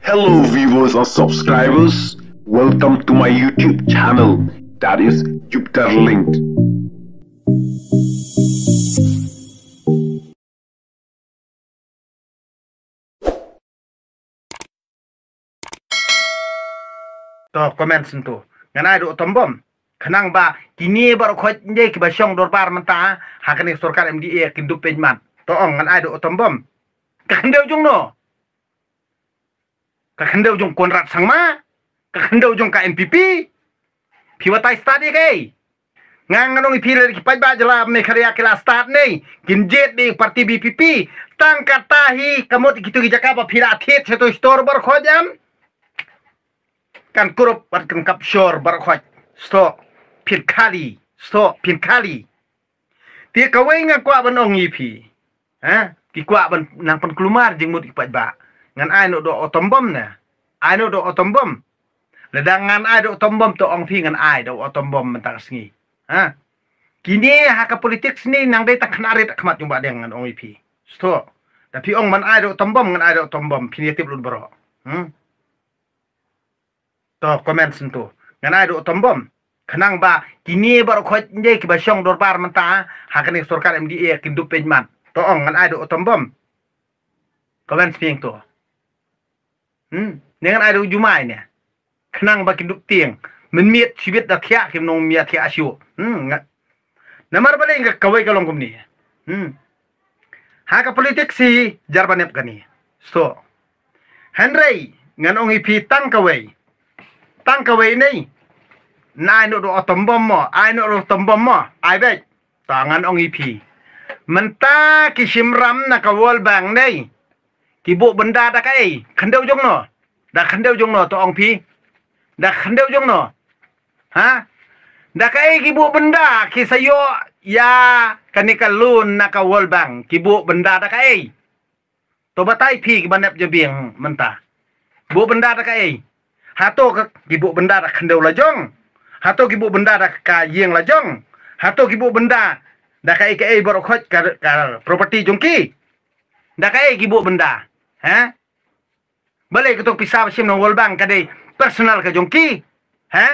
Hello viewers and subscribers, welcome to my YouTube channel that is Jupiter Linked. to comment sento. ngana do tombom kenang ba kini baru khoj nje ki ba syong dor par menta hakane sorkar MDA kindu pejman to ong ngan do tombom kan jung no Kakanda ujung konrad sangma kakanda ujung ka mpp piwa tai start ya ke ngang ngalong ipi ki kipai ba jala me khariya kila start nei kin jet nei parti bpp tang kata hi kamot kitu ki jaka ba store bar khojam kan kurup bar kan kap shor bar khoj sto pir kali, sto pir kali, ti kawai nga kwa ban ong ipi, ha ki kwa ban nang pan klumar jeng mut ipai ba ngan ai no do otombom ne ai no do otombom le dang ngan ai do otombom to ong phi ngan ai do otombom mentak sngi ha kini ha ka politik sini nang dei tak knarit akmat ba deng ngan ong phi sto tapi ong man ai do otombom ngan ai do otombom tip lut bro hmm to comment tu ngan ai do otombom kenang ba kini baru khot nje ki ba syong dorbar menta ha e, kan sorkar MDA kin dupen man to ong ngan ai do otombom comment speaking to Hmm? dengan ada ujumainya kenang bakin duktiang min miet sibit da kya kim nong miet kya asio hmm namar bale nga kawai kalong kumni hmm ha ka politik si jarbanep kani so henry ngan ong ipi tang kawai tang kawai nei nai no otom otombom mo ai no do tombom mo ai be tangan ong ipi menta kisimram na kawol bang nei กี่บุบรรดาตะไคขันเดียวจงเนาะดักขันเดียวจงเนาะตองพีดักขันเดียวจงเนาะฮะดักไอ้กี่บุบรรดาขี่สยอยากันนี่กันลุนนักวอลบังกี่บุบรรดาตะไคตัวบัตไอพีกบันเนบจะเบียงมันตาบุบรรดาตะไคฮะตัวกี่บุบรรดาขันเดียวละจงฮะตัวกี่บุบรรดาตะเยียงละจงฮะตัวกี่บุบรรดาดักไอ้กี่ไอ้บรอกฮัตกับกับ property จงกี้ดักไอ้กี่บุบรรดา ha bale ke tok pisa sim no world bank kadai personal ke jongki ha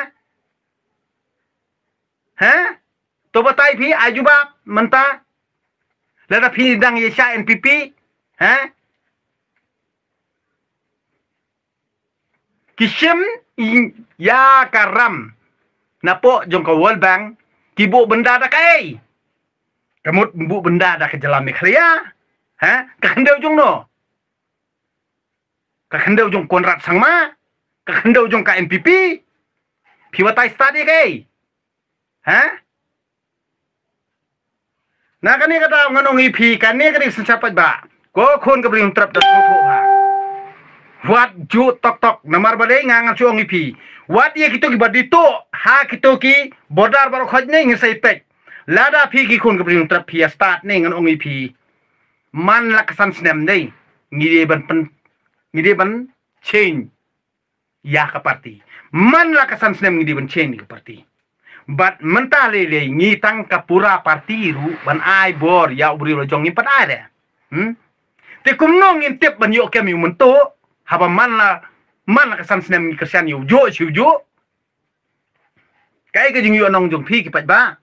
ha to batai aju ajuba mentah, lada phi dang ye sha npp ha kisim ya karam napo jong ka world bank kibo benda da kai kamut bu benda da ke jalam ya ha ka jong no ka ujung konrad sangma ka khanda ujung ka MPP piwatai stadi kai ha Nah kan kata nganong ipi kan ni kan sencapat ba ko khon ka bri untrap da tho ha wat ju tok tok namar bade ngangan chu ong ipi wat iya kitu ki badito ha kitu ki bodar baru khoj nei ngi pek lada pi ki kon ka bri untrap phi start ngan ong ipi man lakasan senem nei ngi ban ngidi ban change ya ka parti man la ka sans ban change ka parti bat mentale le ngi tang pura ban ai bor ya ubri lo jong ada, ai hmm te kum nong in tep ban yo kem mento haba man la man la ka sans nem jo yu jo kai ka jing yu nong jong ba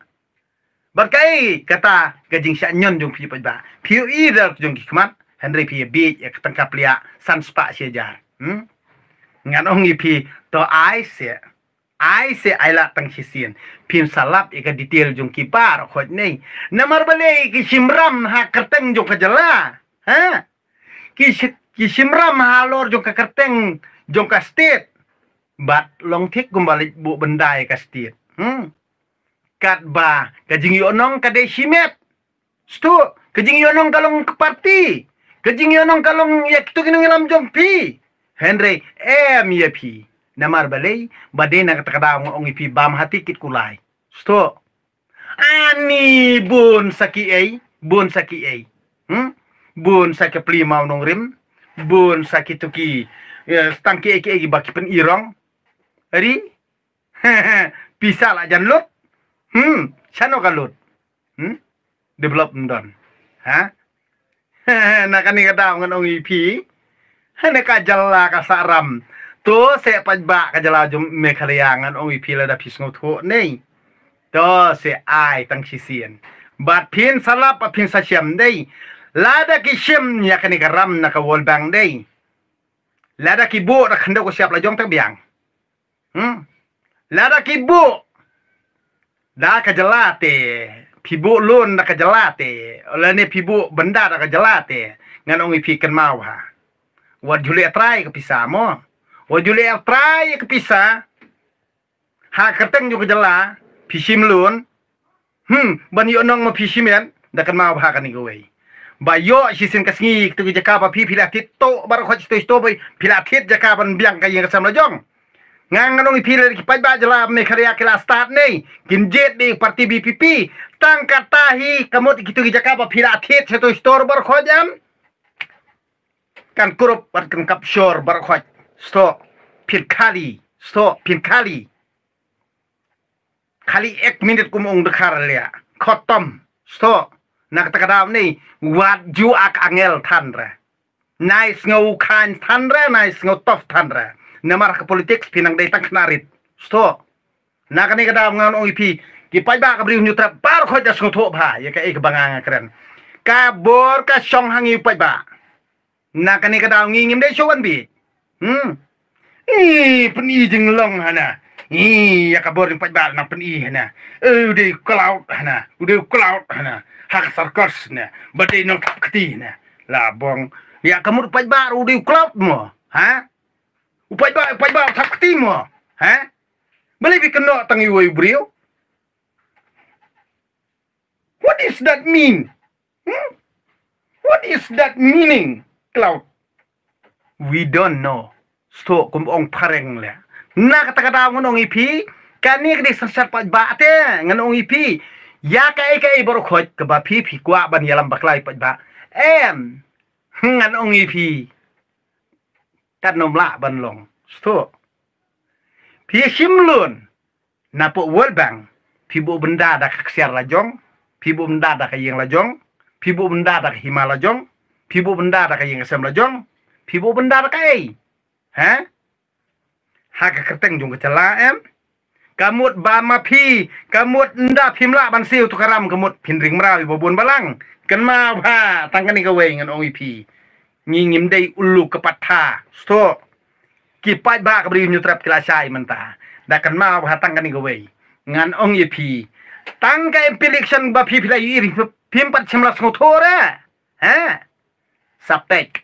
bat kai kata ka jing sha nyon jong ba phi ida da jong henry pi bi ya ketangkap lia san spa sia jar hmm ngan i pi to ai se ai se ai la tang sisian pin salap ika detail ki kipar khot nei namar bale ki simram ha kerteng ka jala. ha ki ki simram ha lor jung ka kerteng jung ka stit. bat long thik gumbalik bu bendai ka stit. hmm kat ba ka kajing yonong de simet stu kajing yonong kalong ke parti Kajing yon ang kalong iya kini ng ilam jom pi. Henry, M miya pi. Namar balay, badin na katakada ang ong ipi bam hatikit kulay. Sto. Ani bun sa ki ay. Bun sa ki ay. Hmm? Bun sa ki plimaw nung rim. Bun sa ya, ki tuki. Stang ki ay ki ay baki penirong, irong. Ari? Pisa lah jan lot. Hmm? Sano ka lot? Hmm? Develop mdon. Ha? nakani daw nga ong ipi e hane ka saram to se pajba kajalla jom me kharyang ong ipi e la da pisngo tho nei to se ai tang sien bat pin salap pin sa chem nei la da ki shem ya kani karam na ka wol bang nei la da ki bu da khando ko siap la jong tak biang hmm la da ki bu da kajalla te pibu lun jelat eh. ola ni pibu benda jelat eh. ngan ong ipikan mau ha Wad juli atrai ke pisa mo Wad juli atrai ke pisa ha kerteng juga jela pisim lun hmm ban yo nong mo pisimen dakan mau ha kan Ba bayo sisin kasngi tu jaka pa pi pilatit to bar khot to sto bai pilatit jaka ban biang ka yang samla jong ngan nganong ipil ki ba jela Mekariya kila start ni. kinjet di parti BPP Tangkata hi kamot gitu gija kapa piratit seto store bar khojam kan kurup bat kan kap shor sto pir kali sto pir kali kali ek minit kum ong dekhar lia khotom sto nak takadam ni wat ju angel than nice nai sngau khan than re nai sngau tof than politik pinang dai tang knarit sto nak ni kadam ngan ong ki pai ba kabriu nyu trap par khoi da sung tho ba ye ka ek banga nga kren ka bor ka song hangi pai ba na ka ni ka dau ngi ngim de showan bi hm i pni jing long hana i ya ka bor pai ba na pni hana u de cloud hana u de cloud hana hak sarkars na ba de no kti na la bong ya ka mur pai ba u de cloud mo ha u pai ba pai ba thak ti mo ha Balik ikan no tangi wai brio What is that mean? Hmm? What is that meaning, Cloud? We don't know. So, kung ong pareng le. Na kata kata ipi, kani kini sasar pat ba ate, ngon ipi. Ya kai kai baru khoj ke ba pi pi kwa ban yalam baklai pa ba. Em ngon ipi. Kat nom la ban long. So, Pi him napo Na po world bank. Pi benda da siar la jong. pibu mdada ka yeng la jong pibu mdada ka himala jong pibu mdada ka yeng sem la jong pibu mdada ka ei ha ha ka kerteng jong ka chala em kamut ba ma phi kamut nda phimla ban siu tukaram kamut phinring mra ibo bun balang kan ma pha tang kan ka wei ngan ong phi ngi ngim dei ullu ka patha sto ki pat ba ka bri nyu trap kila chai man ta da kan ma pha tang kan ka wei ngan ong phi tangka impelection ba pipila iri pimpat semla ya, eh? ha sapek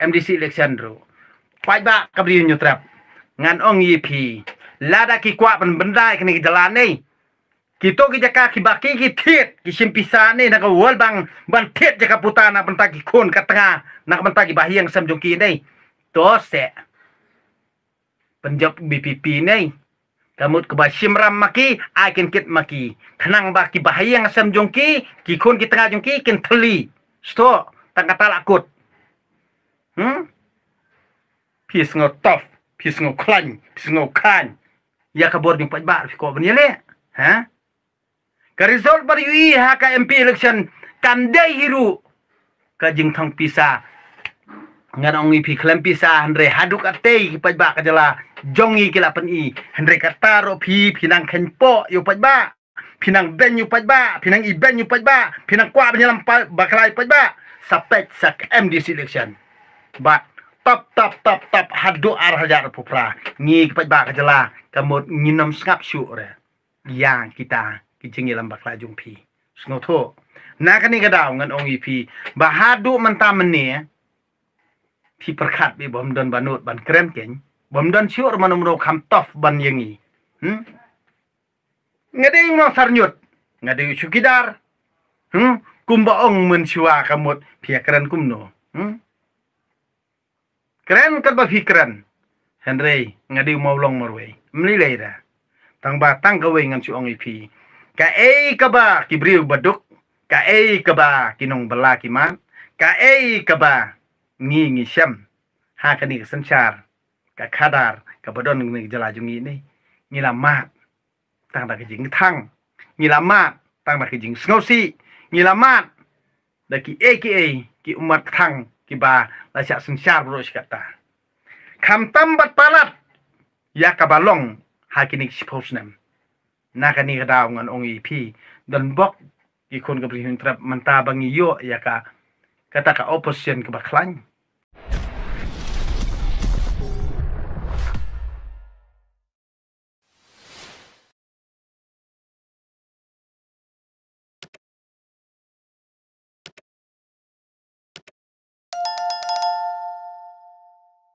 MDC election ro pai ba kabri nyutrap ngan ong yipi lada ki kwa ban bendai kene ki dalan nei kito ki baki ki tit ki simpisane na ka wal bang ban thiet jaka putana bentak ki kon ka tengah nak bentak ki bahiang samjong ki nei tose penjab BPP nei Kamut ke simram maki, akin kit maki. Kenang baki bahaya yang asam jongki, kikun kita tengah jongki, kin teli. Sto, tangka talakut. Hmm? Pis ngau tof, pis ngau klan, pis ngau kan. Ya kabur jumpa bar, piko benile. Ha? Ka result bari ui MP election, kandai hiru. kajing tang pisah ngan ong pi klem pisa hendre haduk atei ki pajba kajala jongi kila lapan i hendre kataro pi pinang kenpo yo pajba pinang ben yo pajba pinang i ben yo pajba pinang kwa penyelam bakalai pajba sapet sak MD selection ba tap tap tap tap hadu ar pupra ngi ki pajba kajala kamut nginom skap syu re yang kita kijingi lam bakalai jong pi sngoto nakani kadao ngan ongi pi bahadu mentamene ki perkat bi bom don banut ban krem keng bom don syur ma nomro kam tof ban yengi hmm ngade yong nong sar nyut ngade hmm? ong men syua kamut pia kren kum no hmm kren kat ba fi kren henry ngade yong maulong morway mli lay da tang ba tang kawai ngam syu ong ipi ka e ka ba ki briu baduk ka e ka ba ki nong ka e ka ba มีเงี้เช่นหากนิกสัญชาตกับคาดาร์กับบดอนหนึ่งจะลาจุงีนี่มีลำมากต่างแต่กิจหิงทั้งมีลำมากต่างแต่กิจหญิงสโนซีมีลำมากดกีเอกีเอกีอุมัดทั้งกีบาแาะชาสัญชาติบรสกัตตาคำตั้มบัดปาลัดยากบาลงหากินิกชิโพสเนมนากนิกดาวงันองอีพีดันบอกกิคนกับพิฮุนทรัพมันตาบังยิโยยากากระตากับโอปเชียนกับบัคลัง